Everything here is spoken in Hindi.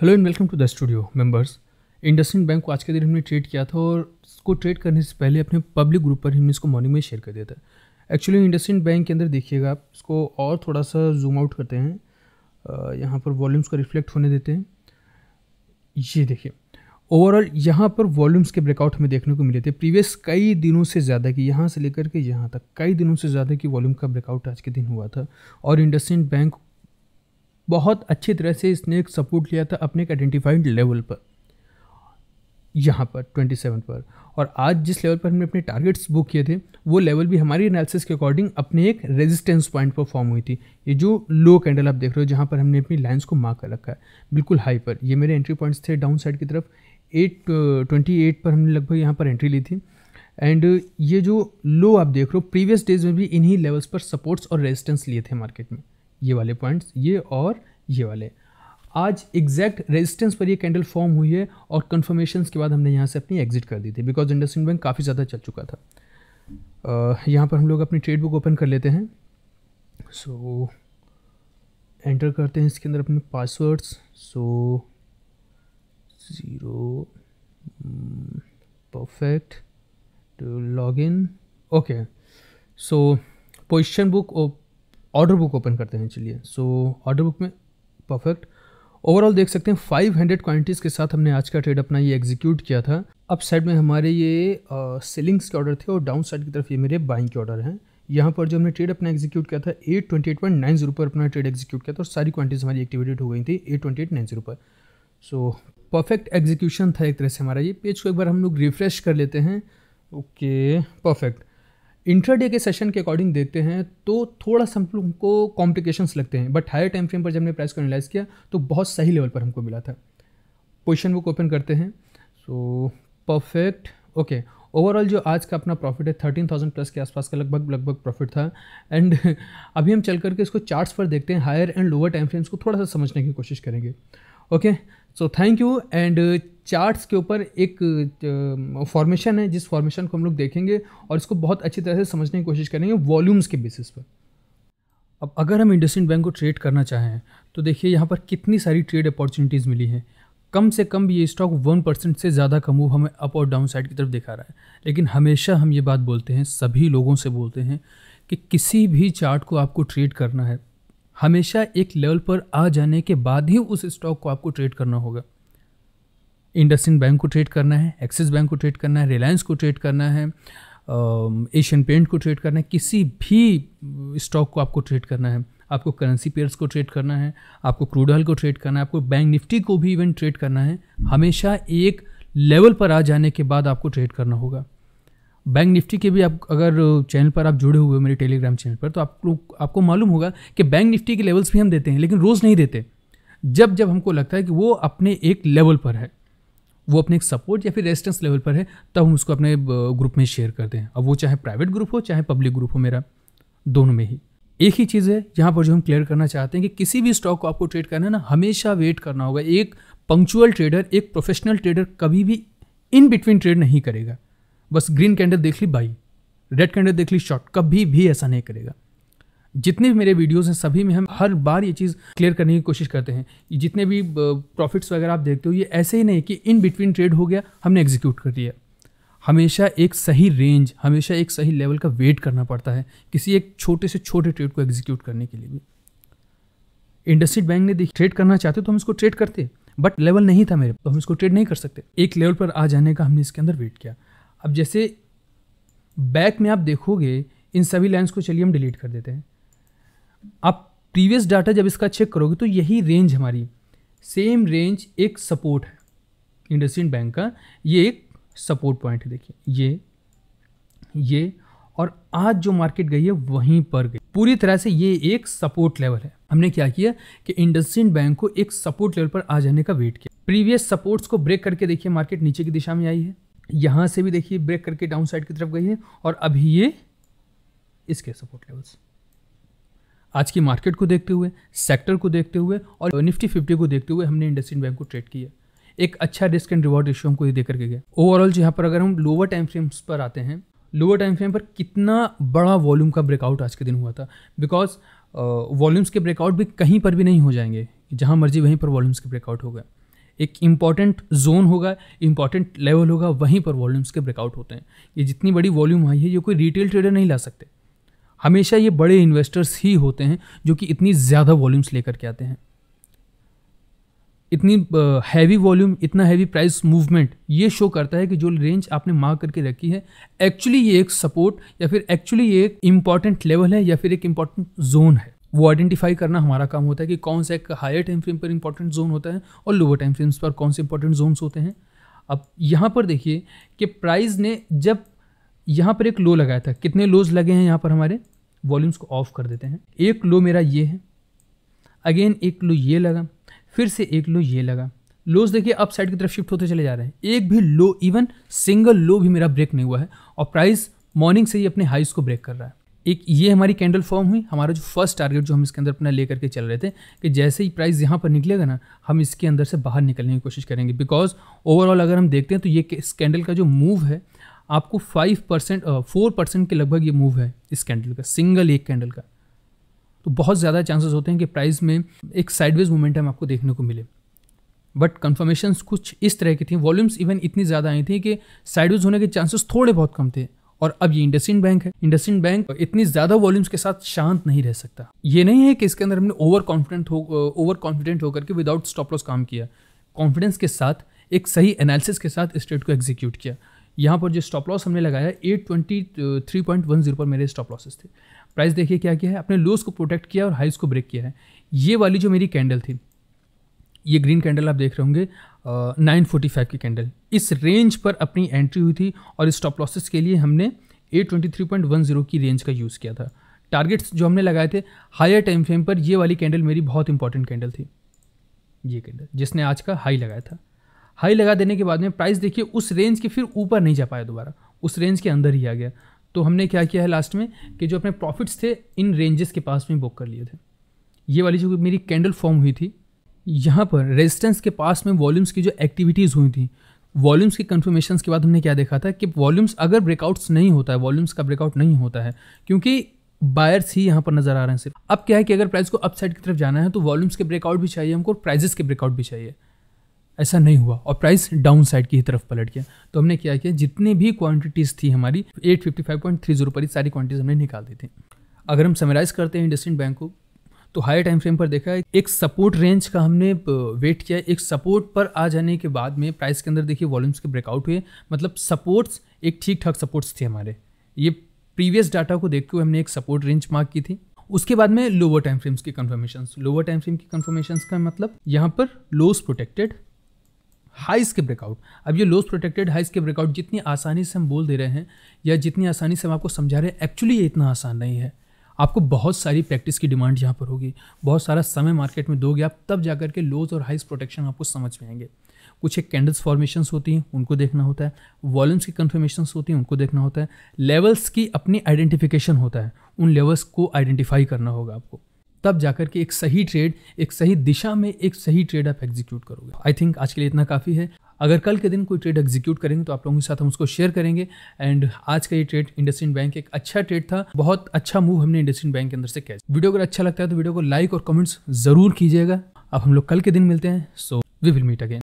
Hello and welcome to the studio members IndusInd bank को आज के दिन हमने ट्रेड किया था और इसको ट्रेड करने से पहले अपने पब्लिक ग्रुप पर हमने इसको मॉर्निंग में शेयर कर दिया था एक्चुअली इंडस्ट्रिंड बैंक के अंदर देखिएगा आप इसको और थोड़ा सा जूम आउट करते हैं यहाँ पर वॉल्यूम्स को रिफ्लेक्ट होने देते हैं ये देखिए ओवरऑल यहाँ पर वॉल्यूम्स के ब्रेकआउट हमें देखने को मिले थे प्रीवियस कई दिनों से ज़्यादा कि यहाँ से लेकर के यहाँ तक कई दिनों से ज़्यादा की वॉल्यूम का ब्रेकआउट आज के दिन हुआ था और इंडस्ट्रिंड बैंक बहुत अच्छी तरह से इसने एक सपोर्ट लिया था अपने एक आइडेंटिफाइड लेवल पर यहाँ पर 27 पर और आज जिस लेवल पर हमने अपने टारगेट्स बुक किए थे वो लेवल भी हमारी एनालिसिस के अकॉर्डिंग अपने एक रेजिस्टेंस पॉइंट पर फॉर्म हुई थी ये जो लो कैंडल आप देख रहे हो जहाँ पर हमने अपनी लाइंस को मार्क कर रखा है बिल्कुल हाई पर ये मेरे एंट्री पॉइंट्स थे डाउन साइड की तरफ एट ट्वेंटी एट पर हमने लगभग यहाँ पर एंट्री ली थी एंड ये जो लो आप देख रहे हो प्रीवियस डेज में भी इन्हीं लेवल्स पर सपोर्ट्स और रेजिस्टेंस लिए थे मार्केट में ये वाले पॉइंट्स ये और ये वाले आज एग्जैक्ट रेजिस्टेंस पर ये कैंडल फॉर्म हुई है और कन्फर्मेशन के बाद हमने यहाँ से अपनी एग्जिट कर दी थी बिकॉज इंडस्ट्रिंड बैंक काफ़ी ज़्यादा चल चुका था uh, यहाँ पर हम लोग अपनी ट्रेड बुक ओपन कर लेते हैं सो so, एंटर करते हैं इसके अंदर अपने passwords so zero perfect to log in okay so position book order book open करते हैं चलिए सो ऑर्डर बुक में परफेक्ट ओवरऑल देख सकते हैं फाइव हंड्रेड क्वान्टिटीज़ के साथ हमने आज का ट्रेड अपना ये एग्जीक्यूट किया था अप साइड में हमारे ये सेलिंग्स के ऑर्डर थे और डाउन साइड की तरफ ये मेरे बाइंग के ऑर्डर हैं यहाँ पर जो हमने ट्रेड अपना एग्जीक्यूट किया था at twenty eight point nine zero पर अपना ट्रेड एग्जीक्यूट किया था और सारी क्वान्टिटीज़ हमारी एक्टिवेटेड हो गई थी at twenty eight nine zero पर सो परफेक्ट एग्जीक्यूशन था एक तरह से हमारा ये पेज को एक बार हम लोग रिफ्रेश कर लेते हैं ओके परफेक्ट इंट्राडे के सेशन के अकॉर्डिंग देखते हैं तो थोड़ा सा हम लोग को कॉम्प्लिकेशंस लगते हैं बट हायर टाइम फ्रेम पर जब हमने प्राइस को एनालाइज किया तो बहुत सही लेवल पर हमको मिला था पोजिशन बुक ओपन करते हैं सो परफेक्ट ओके ओवरऑल जो आज का अपना प्रॉफिट है थर्टीन थाउजेंड प्लस के आसपास का लगभग लगभग प्रॉफिट था एंड अभी हम चल करके इसको चार्ट्स पर देखते हैं higher and lower time frames को थोड़ा सा समझने की कोशिश करेंगे okay okay? So thank you and charts के ऊपर एक फॉर्मेशन uh, है जिस फॉर्मेशन को हम लोग देखेंगे और इसको बहुत अच्छी तरह से समझने की कोशिश करेंगे वॉल्यूम्स के बेसिस पर अब अगर हम इंडस्ट्रिंड बैंक को ट्रेड करना चाहें तो देखिए यहाँ पर कितनी सारी ट्रेड अपॉर्चुनिटीज़ मिली हैं कम से कम ये स्टॉक वन परसेंट से ज़्यादा का मूव हमें अप और डाउन साइड की तरफ दिखा रहा है लेकिन हमेशा हम ये बात बोलते हैं सभी लोगों से बोलते हैं कि किसी भी चार्ट को आपको ट्रेड करना है हमेशा एक लेवल पर आ जाने के बाद ही उस स्टॉक को आपको ट्रेड करना होगा इंडसिन बैंक को ट्रेड करना है एक्सिस बैंक को ट्रेड करना है रिलायंस को ट्रेड करना है एशियन पेंट को ट्रेड करना है किसी भी स्टॉक को आपको ट्रेड करना है आपको करेंसी पेयर्स को ट्रेड करना है आपको क्रूड ऑयल को ट्रेड करना है आपको बैंक निफ्टी को भी इवन ट्रेड करना है हमेशा एक लेवल पर आ जाने के बाद आपको ट्रेड करना होगा बैंक निफ्टी के भी आप अगर चैनल पर आप जुड़े हुए हो मेरे टेलीग्राम चैनल पर तो आप लोग आपको मालूम होगा कि बैंक निफ्टी के लेवल्स भी हम देते हैं लेकिन रोज़ नहीं देते जब जब हमको लगता है कि वो अपने एक लेवल पर है वो अपने एक सपोर्ट या फिर रेजिस्टेंस लेवल पर है तब हम उसको अपने ग्रुप में शेयर करते हैं अब वो चाहे प्राइवेट ग्रुप हो चाहे पब्लिक ग्रुप हो मेरा दोनों में ही एक ही चीज़ है यहाँ पर जो हम क्लियर करना चाहते हैं कि किसी भी स्टॉक को आपको ट्रेड करना है ना हमेशा वेट करना होगा एक पंक्चुअल ट्रेडर एक प्रोफेशनल ट्रेडर कभी भी इन बिटवीन ट्रेड नहीं करेगा बस ग्रीन कैंडल देख ली भाई रेड कैंडल देख ली शॉर्ट कभी भी ऐसा नहीं करेगा जितने भी मेरे वीडियोस हैं सभी में हम हर बार ये चीज़ क्लियर करने की कोशिश करते हैं जितने भी प्रॉफिट्स uh, वगैरह आप देखते हो ये ऐसे ही नहीं कि इन बिटवीन ट्रेड हो गया हमने एग्जीक्यूट कर दिया हमेशा एक सही रेंज हमेशा एक सही लेवल का वेट करना पड़ता है किसी एक छोटे से छोटे ट्रेड को एग्जीक्यूट करने के लिए भी इंडस्ट्री बैंक ने देख ट्रेड करना चाहते तो हम इसको ट्रेड करते बट लेवल नहीं था मेरे तो हम इसको ट्रेड नहीं कर सकते एक लेवल पर आ जाने का हमने इसके अंदर वेट किया अब जैसे बैक में आप देखोगे इन सभी लाइन्स को चलिए हम डिलीट कर देते हैं आप प्रीवियस डाटा जब इसका चेक करोगे तो यही रेंज हमारी सेम रेंज एक सपोर्ट है इंडसिन बैंक का ये एक सपोर्ट पॉइंट है देखिए ये ये और आज जो मार्केट गई है वहीं पर गई पूरी तरह से ये एक सपोर्ट लेवल है हमने क्या किया कि इंडसिन बैंक को एक सपोर्ट लेवल पर आ जाने का वेट किया प्रीवियस सपोर्ट्स को ब्रेक करके देखिए मार्केट नीचे की दिशा में आई है यहाँ से भी देखिए ब्रेक करके डाउन साइड की तरफ गई है और अभी ये इसके सपोर्ट लेवल्स आज की मार्केट को देखते हुए सेक्टर को देखते हुए और निफ्टी फिफ्टी को देखते हुए हमने इंडस्ट्री बैंक को ट्रेड किया एक अच्छा रिस्क एंड रिवॉर्ड रेशियो हमको ये देकर के गया ओवरऑल यहाँ पर अगर हम लोअर टाइम फ्रेम्स पर आते हैं लोअर टाइम फ्रेम पर कितना बड़ा वॉल्यूम का ब्रेकआउट आज के दिन हुआ था बिकॉज वॉल्यूम्स के ब्रेकआउट भी कहीं पर भी नहीं हो जाएंगे जहाँ मर्जी वहीं पर वॉल्यूम्स के ब्रेकआउट हो गए एक इम्पॉर्टेंट जोन होगा इम्पॉर्टेंट लेवल होगा वहीं पर वॉल्यूम्स के ब्रेकआउट होते हैं ये जितनी बड़ी वॉल्यूम आई है ये कोई रिटेल ट्रेडर नहीं ला सकते हमेशा ये बड़े इन्वेस्टर्स ही होते हैं जो कि इतनी ज़्यादा वॉल्यूम्स लेकर के आते हैं इतनी हैवी वॉल्यूम इतना हैवी प्राइस मूवमेंट ये शो करता है कि जो रेंज आपने मार्क करके रखी है एक्चुअली ये एक सपोर्ट या फिर एक्चुअली ये एक इम्पॉर्टेंट लेवल है या फिर एक इम्पॉर्टेंट जोन है वो आइडेंटिफाई करना हमारा काम होता है कि कौन सा एक हायर टाइम फ्रेम पर इंपॉर्टेंट जोन होता है और लोअर टाइम फ्रेम्स पर कौन से इंपॉर्टेंट जोन्स होते हैं अब यहाँ पर देखिए कि प्राइस ने जब यहाँ पर एक लो लगाया था कितने लोज लगे हैं यहाँ पर हमारे वॉल्यूम्स को ऑफ कर देते हैं एक लो मेरा ये है अगेन एक लो ये लगा फिर से एक लो ये लगा लोज देखिए अप साइड की तरफ शिफ्ट होते चले जा रहे हैं एक भी लो इवन सिंगल लो भी मेरा ब्रेक नहीं हुआ है और प्राइस मॉर्निंग से ही अपने हाइस को ब्रेक कर रहा है एक ये हमारी कैंडल फॉर्म हुई हमारा जो फर्स्ट टारगेट जो हम इसके अंदर अपना ले करके चल रहे थे कि जैसे ही प्राइस यहाँ पर निकलेगा ना हम इसके अंदर से बाहर निकलने की कोशिश करेंगे बिकॉज ओवरऑल अगर हम देखते हैं तो ये इस कैंडल का जो मूव है आपको फाइव परसेंट फोर परसेंट के लगभग ये मूव है इस कैंडल का सिंगल एक कैंडल का तो बहुत ज़्यादा चांसेस होते हैं कि प्राइस में एक साइडवेज हम आपको देखने को मिले बट कन्फर्मेशन कुछ इस तरह की थी वॉल्यूम्स इवन इतनी ज़्यादा आई थी कि साइडवेज होने के चांसेस थोड़े बहुत कम थे और अब ये इंडसिन बैंक है इंडसिन बैंक इतनी ज्यादा वॉल्यूम्स के साथ शांत नहीं रह सकता ये नहीं है कि इसके अंदर हमने ओवर कॉन्फिडेंट हो ओवर कॉन्फिडेंट होकर के विदाउट स्टॉप लॉस काम किया कॉन्फिडेंस के साथ एक सही एनालिसिस के साथ स्टेट को एग्जीक्यूट किया यहाँ पर जो स्टॉप लॉस हमने लगाया eight twenty three point one zero पर मेरे स्टॉप लॉसेस थे प्राइस देखिए क्या किया है अपने लोस को प्रोटेक्ट किया और हाइस को ब्रेक किया है ये वाली जो मेरी कैंडल थी ये ग्रीन कैंडल आप देख रहे होंगे नाइन फोर्टी फाइव की कैंडल इस रेंज पर अपनी एंट्री हुई थी और स्टॉप लॉसेस के लिए हमने eight twenty three point one zero की रेंज का यूज़ किया था टारगेट्स जो हमने लगाए थे हायर टाइम फ्रेम पर ये वाली कैंडल मेरी बहुत इंपॉर्टेंट कैंडल थी ये कैंडल जिसने आज का हाई लगाया था हाई लगा देने के बाद में प्राइस देखिए उस रेंज के फिर ऊपर नहीं जा पाया दोबारा उस रेंज के अंदर ही आ गया तो हमने क्या किया है लास्ट में कि जो अपने प्रॉफिट्स थे इन रेंजेस के पास में बुक कर लिए थे ये वाली जो मेरी कैंडल फॉर्म हुई थी यहाँ पर रेजिस्टेंस के पास में वॉल्यूम्स की जो एक्टिविटीज़ हुई थी वॉल्यूम्स के कन्फर्मेशन के बाद हमने क्या देखा था कि वॉल्यूम्स अगर ब्रेकआउट्स नहीं होता है वॉल्यूम्स का ब्रेकआउट नहीं होता है क्योंकि बायर्स ही यहाँ पर नजर आ रहे हैं सिर्फ अब क्या है कि अगर प्राइस को अपसाइड की तरफ जाना है तो वॉल्यूम्स के ब्रेकआउट भी चाहिए हमको प्राइजेस के ब्रेकआउट भी चाहिए ऐसा नहीं हुआ और प्राइस डाउन साइड की तरफ पलट गया तो हमने क्या किया जितनी भी क्वांटिटीज़ थी हमारी eight fifty five point three zero पर ही सारी क्वांटिटीज़ हमने निकाल दी थी अगर हम समराइज़ करते हैं इंडस्ट्रीन बैंक को तो हाई टाइम फ्रेम पर देखा है एक सपोर्ट रेंज का हमने वेट किया एक सपोर्ट पर आ जाने के बाद में प्राइस के अंदर देखिए वॉल्यूम्स के ब्रेकआउट हुए मतलब सपोर्ट्स एक ठीक ठाक सपोर्ट्स थे हमारे ये प्रीवियस डाटा को देखते हुए हमने एक सपोर्ट रेंज मार्क की थी उसके बाद में लोअर टाइम फ्रेम्स की कन्फर्मेशन लोअर टाइम फ्रेम की कन्फर्मेशन का मतलब यहाँ पर लोस प्रोटेक्टेड हाइस के ब्रेकआउट अब ये लोस प्रोटेक्टेड हाइस के ब्रेकआउट जितनी आसानी से हम बोल दे रहे हैं या जितनी आसानी से हम आपको समझा रहे हैं एक्चुअली ये इतना आसान नहीं है आपको बहुत सारी प्रैक्टिस की डिमांड यहाँ पर होगी बहुत सारा समय मार्केट में दोगे आप तब जा के लोज और हाइस प्रोटेक्शन आपको समझ में आएंगे कुछ एक कैंडल्स फॉर्मेशंस होती हैं उनको देखना होता है वॉल्यूम्स की कन्फर्मेशंस होती हैं उनको देखना होता है लेवल्स की अपनी आइडेंटिफिकेशन होता है उन लेवल्स को आइडेंटिफाई करना होगा आपको तब जाकर के एक सही ट्रेड एक सही दिशा में एक सही ट्रेड आप एग्जीक्यूट करोगे आई थिंक आज के लिए इतना काफ़ी है अगर कल के दिन कोई ट्रेड एग्जीक्यूट करेंगे तो आप लोगों के साथ हम उसको शेयर करेंगे एंड आज का ये ट्रेड इंडस्ट्रीन बैंक एक अच्छा ट्रेड था बहुत अच्छा मूव हमने इंडस्ट्रीन बैंक के अंदर से किया वीडियो अगर अच्छा लगता है तो वीडियो को लाइक और कमेंट्स जरूर कीजिएगा अब हम लोग कल के दिन मिलते हैं so we will meet again